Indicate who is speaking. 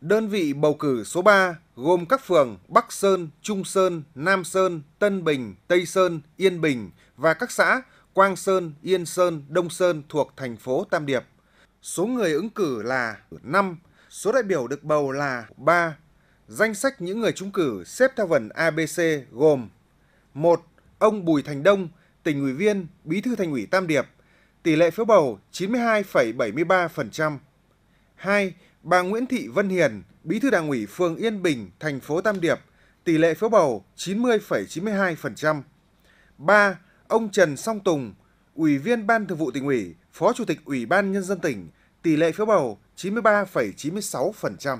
Speaker 1: Đơn vị bầu cử số 3 gồm các phường Bắc Sơn, Trung Sơn, Nam Sơn, Tân Bình, Tây Sơn, Yên Bình và các xã Quang Sơn, Yên Sơn, Đông Sơn thuộc thành phố Tam Điệp. Số người ứng cử là 5, số đại biểu được bầu là 3. Danh sách những người trúng cử xếp theo vần ABC gồm 1. Ông Bùi Thành Đông, tỉnh ủy viên, bí thư thành ủy Tam Điệp, tỷ lệ phiếu bầu 92,73%. 2 bà Nguyễn Thị Vân Hiền, Bí thư Đảng ủy phường Yên Bình, thành phố Tam Điệp, tỷ lệ phiếu bầu 90,92%. 3. Ông Trần Song Tùng, Ủy viên Ban Thường vụ tỉnh ủy, Phó Chủ tịch Ủy ban nhân dân tỉnh, tỷ lệ phiếu bầu 93,96%.